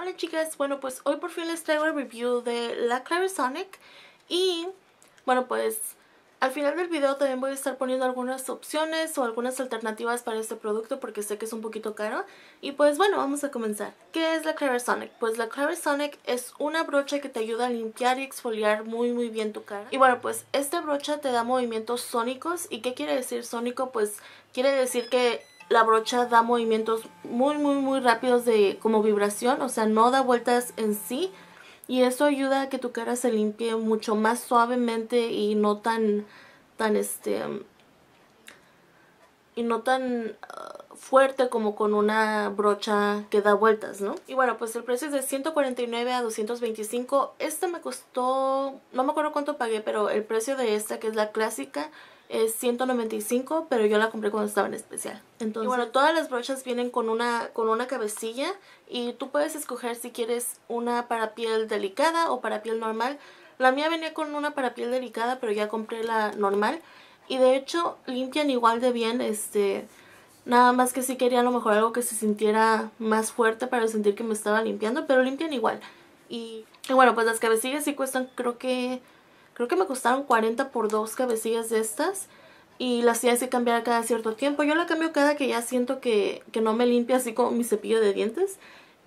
Hola chicas, bueno pues hoy por fin les traigo el review de la Clarisonic y bueno pues al final del video también voy a estar poniendo algunas opciones o algunas alternativas para este producto porque sé que es un poquito caro y pues bueno vamos a comenzar. ¿Qué es la Clarisonic? Pues la Clarisonic es una brocha que te ayuda a limpiar y exfoliar muy muy bien tu cara y bueno pues esta brocha te da movimientos sónicos y ¿qué quiere decir sónico? Pues quiere decir que la brocha da movimientos muy muy muy rápidos de como vibración, o sea, no da vueltas en sí y eso ayuda a que tu cara se limpie mucho más suavemente y no tan tan este y no tan uh, fuerte como con una brocha que da vueltas, ¿no? Y bueno, pues el precio es de 149 a 225. Esta me costó, no me acuerdo cuánto pagué, pero el precio de esta que es la clásica es 195 pero yo la compré cuando estaba en especial entonces y bueno todas las brochas vienen con una con una cabecilla y tú puedes escoger si quieres una para piel delicada o para piel normal la mía venía con una para piel delicada pero ya compré la normal y de hecho limpian igual de bien este nada más que sí quería a lo mejor algo que se sintiera más fuerte para sentir que me estaba limpiando pero limpian igual y, y bueno pues las cabecillas sí cuestan creo que creo que me costaron 40 por dos cabecillas de estas y las tienes que cambiar cada cierto tiempo. Yo la cambio cada que ya siento que, que no me limpia así como mi cepillo de dientes.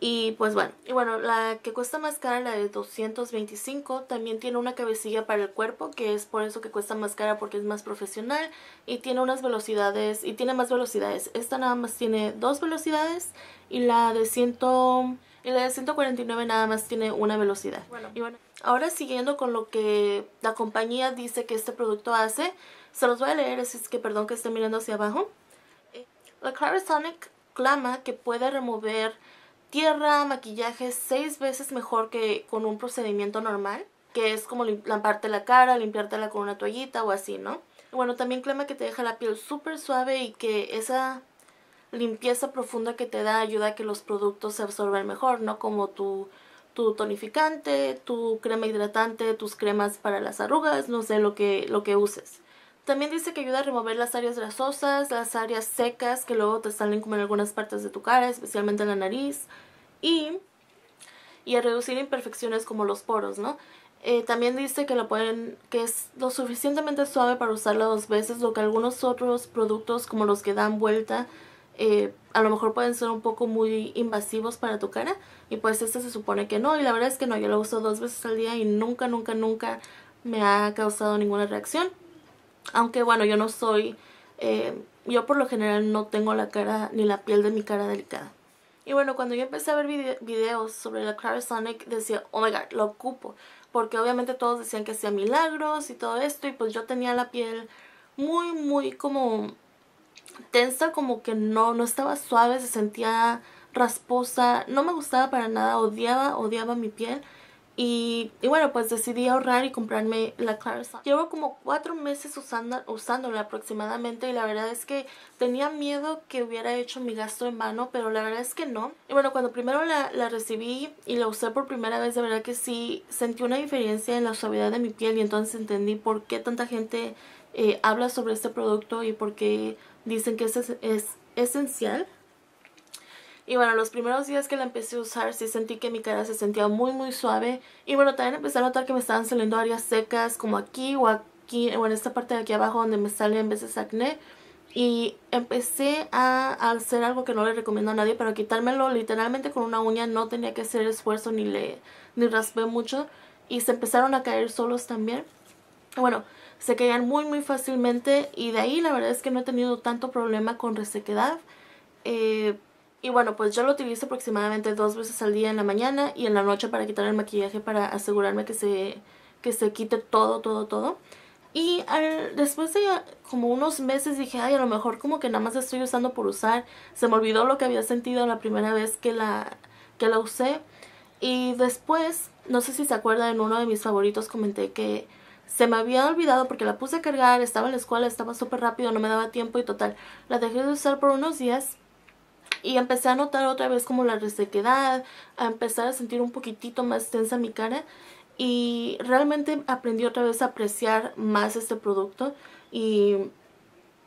Y pues bueno, y bueno, la que cuesta más cara, la de 225, también tiene una cabecilla para el cuerpo, que es por eso que cuesta más cara porque es más profesional y tiene unas velocidades, y tiene más velocidades. Esta nada más tiene dos velocidades y la de 100... Y la de 149 nada más tiene una velocidad. Bueno. Y bueno, ahora siguiendo con lo que la compañía dice que este producto hace, se los voy a leer, así es que perdón que esté mirando hacia abajo. Eh, la Clarisonic clama que puede remover tierra, maquillaje seis veces mejor que con un procedimiento normal, que es como lamparte la cara, limpiártela con una toallita o así, ¿no? Bueno, también clama que te deja la piel súper suave y que esa limpieza profunda que te da ayuda a que los productos se absorban mejor, ¿no? Como tu, tu tonificante, tu crema hidratante, tus cremas para las arrugas, no sé, lo que, lo que uses. También dice que ayuda a remover las áreas grasosas, las áreas secas que luego te salen como en algunas partes de tu cara, especialmente en la nariz. Y, y a reducir imperfecciones como los poros, ¿no? Eh, también dice que lo pueden, que es lo suficientemente suave para usarla dos veces, lo que algunos otros productos como los que dan vuelta eh, a lo mejor pueden ser un poco muy invasivos para tu cara y pues este se supone que no y la verdad es que no, yo lo uso dos veces al día y nunca, nunca, nunca me ha causado ninguna reacción. Aunque bueno, yo no soy, eh, yo por lo general no tengo la cara ni la piel de mi cara delicada. Y bueno, cuando yo empecé a ver videos sobre la Clarisonic decía, oh my god, lo ocupo. Porque obviamente todos decían que hacía milagros y todo esto y pues yo tenía la piel muy, muy como tensa, como que no, no estaba suave, se sentía rasposa, no me gustaba para nada, odiaba, odiaba mi piel. Y, y, bueno, pues decidí ahorrar y comprarme la Clarissa. Llevo como cuatro meses usando, usándola aproximadamente y la verdad es que tenía miedo que hubiera hecho mi gasto en mano, pero la verdad es que no. Y bueno, cuando primero la, la recibí y la usé por primera vez, de verdad que sí sentí una diferencia en la suavidad de mi piel y entonces entendí por qué tanta gente eh, habla sobre este producto y por qué dicen que es, es esencial. Y bueno, los primeros días que la empecé a usar sí sentí que mi cara se sentía muy muy suave. Y bueno, también empecé a notar que me estaban saliendo áreas secas como aquí o aquí o en esta parte de aquí abajo donde me sale en veces acné. Y empecé a, a hacer algo que no le recomiendo a nadie, pero quitármelo literalmente con una uña no tenía que hacer esfuerzo ni le ni raspé mucho. Y se empezaron a caer solos también. Bueno, se caían muy muy fácilmente y de ahí la verdad es que no he tenido tanto problema con resequedad. Eh, y bueno, pues yo lo utilizo aproximadamente dos veces al día en la mañana y en la noche para quitar el maquillaje para asegurarme que se, que se quite todo, todo, todo. Y después de como unos meses dije, ay, a lo mejor como que nada más estoy usando por usar. Se me olvidó lo que había sentido la primera vez que la, que la usé. Y después, no sé si se acuerdan, en uno de mis favoritos comenté que se me había olvidado porque la puse a cargar, estaba en la escuela, estaba súper rápido, no me daba tiempo y total, la dejé de usar por unos días y empecé a notar otra vez como la resequedad, a empezar a sentir un poquitito más tensa mi cara y realmente aprendí otra vez a apreciar más este producto y,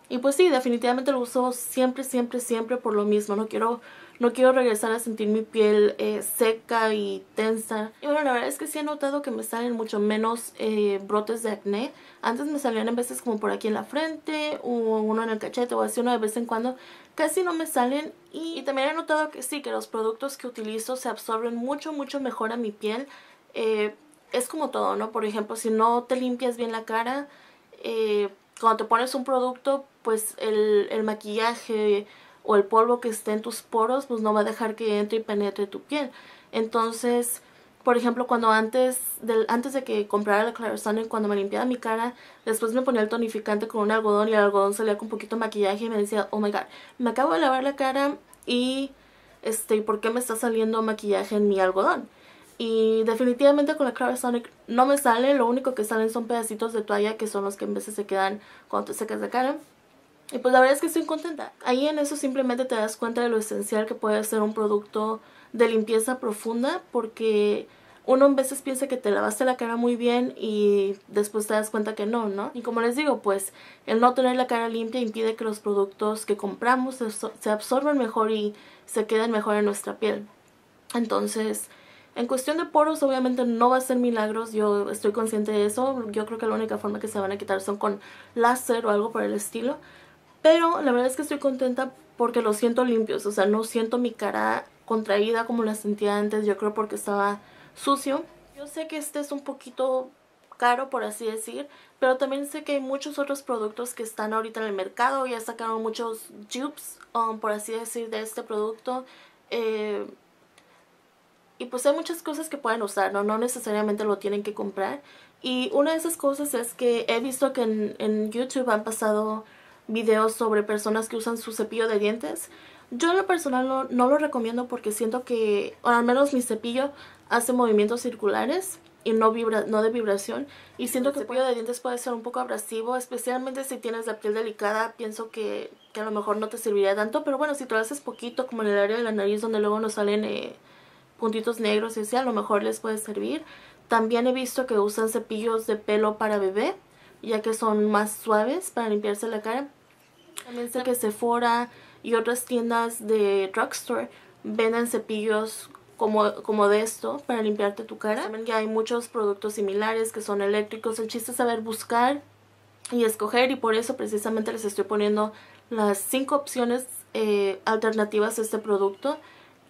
y pues sí, definitivamente lo uso siempre, siempre, siempre por lo mismo, no quiero no quiero regresar a sentir mi piel eh, seca y tensa. Y bueno, la verdad es que sí he notado que me salen mucho menos eh, brotes de acné. Antes me salían en veces como por aquí en la frente o uno en el cachete o así uno de vez en cuando. Casi no me salen y, también he notado que sí, que los productos que utilizo se absorben mucho, mucho mejor a mi piel. Eh, es como todo, ¿no? Por ejemplo, si no te limpias bien la cara, cuando te pones un producto, pues el maquillaje o el polvo que esté en tus poros pues no va a dejar que entre y penetre tu piel. Entonces, por ejemplo, cuando antes, del, antes de que comprara la Clarisonic, cuando me limpiaba mi cara, después me ponía el tonificante con un algodón y el algodón salía con un poquito de maquillaje y me decía, oh my god, me acabo de lavar la cara y este, ¿por qué me está saliendo maquillaje en mi algodón? Y definitivamente con la Clarisonic no me sale, lo único que salen son pedacitos de toalla que son los que en veces se quedan cuando te secas la cara. Y pues la verdad es que estoy contenta. Ahí en eso simplemente te das cuenta de lo esencial que puede ser un producto de limpieza profunda porque uno a veces piensa que te lavaste la cara muy bien y después te das cuenta que no, ¿no? Y como les digo, pues el no tener la cara limpia impide que los productos que compramos se absorban mejor y se queden mejor en nuestra piel. Entonces, en cuestión de poros, obviamente no va a ser milagros, yo estoy consciente de eso. Yo creo que la única forma que se van a quitar son con láser o algo por el estilo. Pero la verdad es que estoy contenta porque lo siento limpios, o sea, no siento mi cara contraída como la sentía antes, yo creo porque estaba sucio. Yo sé que este es un poquito caro, por así decir, pero también sé que hay muchos otros productos que están ahorita en el mercado, ya sacaron muchos dupes, um, por así decir, de este producto. Eh, y pues hay muchas cosas que pueden usar, ¿no? No necesariamente lo tienen que comprar. Y una de esas cosas es que he visto que en YouTube han pasado videos sobre personas que usan su cepillo de dientes. Yo en lo personal no, lo recomiendo porque siento que, o al menos mi cepillo, hace movimientos circulares y no, no de vibración. Y siento que el cepillo de dientes puede ser un poco abrasivo, especialmente si tienes la piel delicada. Pienso que, a lo mejor no te serviría tanto, pero bueno, si te lo haces poquito, como en el área de la nariz donde luego nos salen eh, puntitos negros y así, a lo mejor les puede servir. También he visto que usan cepillos de pelo para bebé ya que son más suaves para limpiarse la cara. También sé que Sephora y otras tiendas de drugstore venden cepillos como, como de esto para limpiarte tu cara. Ya que hay muchos productos similares que son eléctricos. El chiste es saber buscar y escoger y por eso precisamente les estoy poniendo las cinco opciones eh, alternativas a este producto.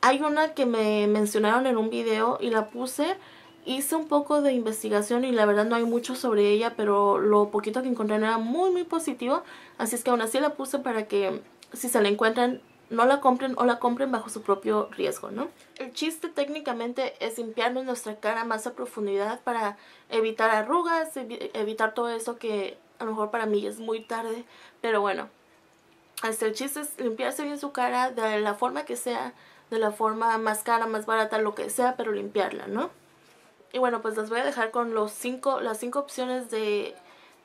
Hay una que me mencionaron en un video y la puse hice un poco de investigación y la verdad no hay mucho sobre ella, pero lo poquito que encontré era muy muy positivo, así es que aún así la puse para que si se la encuentran no la compren o la compren bajo su propio riesgo, ¿no? El chiste técnicamente es limpiarnos nuestra cara más a profundidad para evitar arrugas, evitar todo eso que a lo mejor para mí es muy tarde, pero bueno, hasta este, el chiste es limpiarse bien su cara de la forma que sea, de la forma más cara, más barata, lo que sea, pero limpiarla, ¿no? Y bueno, pues las voy a dejar con los cinco, las cinco opciones de,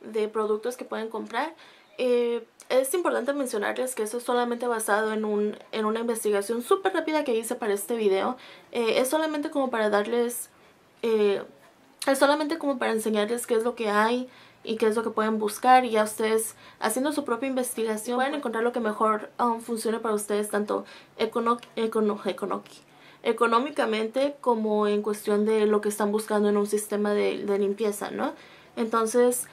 de productos que pueden comprar. Eh, es importante mencionarles que eso es solamente basado en, un, en una investigación súper rápida que hice para este video. Eh, es solamente como para darles... Eh, es solamente como para enseñarles qué es lo que hay y qué es lo que pueden buscar y ya ustedes haciendo su propia investigación pueden encontrar lo que mejor um, funcione para ustedes tanto econo econo econo económicamente como en cuestión de lo que están buscando en un sistema de, limpieza, ¿no? Entonces,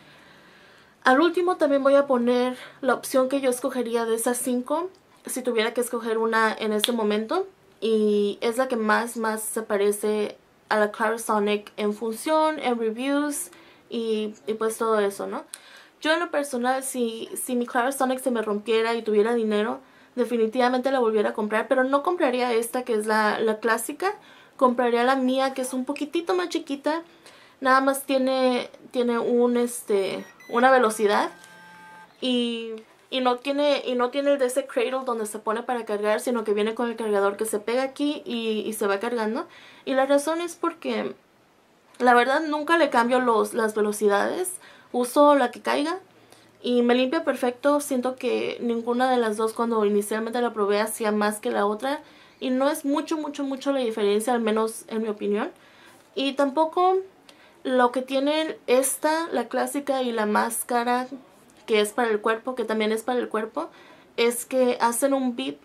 al último también voy a poner la opción que yo escogería de esas cinco, si tuviera que escoger una en este momento, y es la que más, más se parece a la Clarisonic en función, en reviews y, pues todo eso, ¿no? Yo en lo personal, si, si mi Clarisonic se me rompiera y tuviera dinero, definitivamente la volviera a comprar, pero no compraría esta que es la, clásica, compraría la mía que es un poquitito más chiquita, nada más tiene, tiene un, este, una velocidad y, no tiene, y no tiene el de ese cradle donde se pone para cargar, sino que viene con el cargador que se pega aquí y, se va cargando. Y la razón es porque la verdad nunca le cambio los, las velocidades, uso la que caiga y me limpia perfecto, siento que ninguna de las dos cuando inicialmente la probé hacía más que la otra. Y no es mucho, mucho, mucho la diferencia, al menos en mi opinión. Y tampoco lo que tienen esta, la clásica y la máscara que es para el cuerpo, que también es para el cuerpo, es que hacen un beep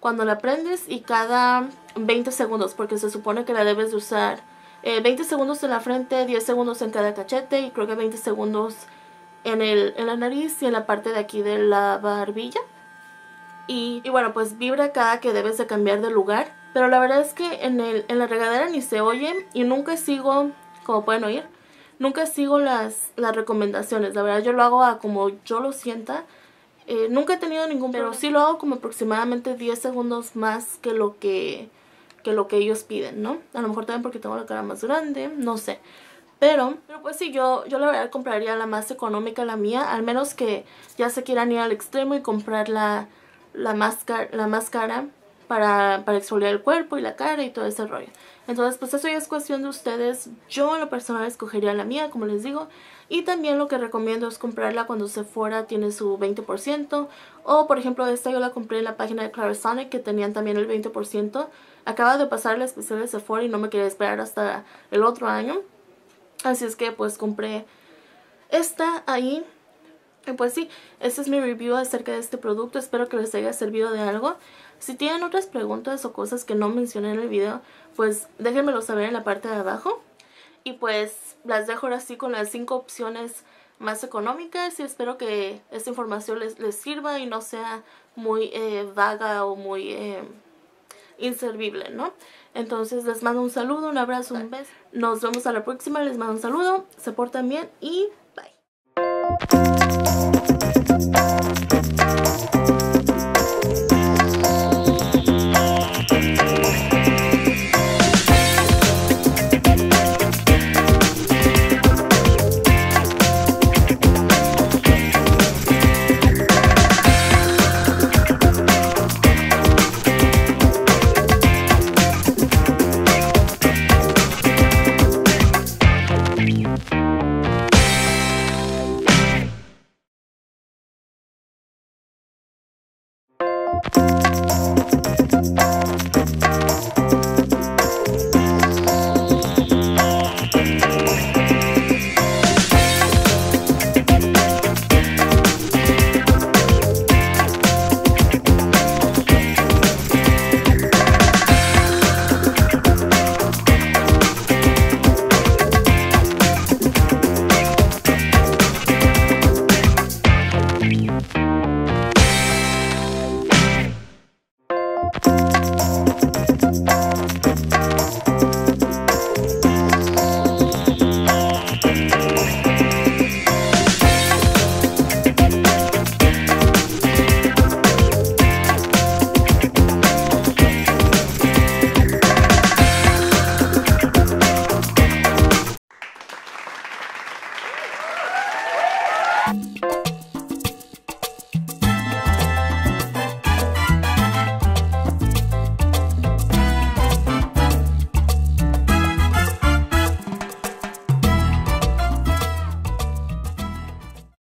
cuando la prendes y cada 20 segundos, porque se supone que la debes de usar 20 eh, segundos en la frente, 10 segundos en cada cachete y creo que 20 segundos en, el, en la nariz y en la parte de aquí de la barbilla. Y, bueno, pues vibra cada que debes de cambiar de lugar. Pero la verdad es que en, el, en la regadera ni se oye y nunca sigo, como pueden oír, nunca sigo las, las recomendaciones. La verdad yo lo hago a como yo lo sienta. Eh, nunca he tenido ningún problema, pero sí lo hago como aproximadamente 10 segundos más que lo que, que lo que ellos piden, ¿no? A lo mejor también porque tengo la cara más grande, no sé. Pero, pero pues sí, yo, yo la verdad compraría la más económica, la mía, al menos que ya se quieran ir al extremo y comprar la, la, más, la más cara para, para exfoliar el cuerpo y la cara y todo ese rollo. Entonces, pues eso ya es cuestión de ustedes. Yo en lo personal escogería la mía, como les digo. Y también lo que recomiendo es comprarla cuando Sephora tiene su 20%. O, por ejemplo, esta yo la compré en la página de Clarisonic que tenían también el 20%. Acaba de pasar la especial de Sephora y no me quería esperar hasta el otro año. Así es que pues compré esta ahí. Y pues sí, este es mi review acerca de este producto. Espero que les haya servido de algo. Si tienen otras preguntas o cosas que no mencioné en el video, pues déjenmelo saber en la parte de abajo. Y pues las dejo ahora sí con las 5 opciones más económicas y espero que esta información les, les sirva y no sea muy eh, vaga o muy eh, inservible, ¿no? Entonces les mando un saludo, un abrazo, un beso. Nos vemos a la próxima, les mando un saludo, se portan bien y bye.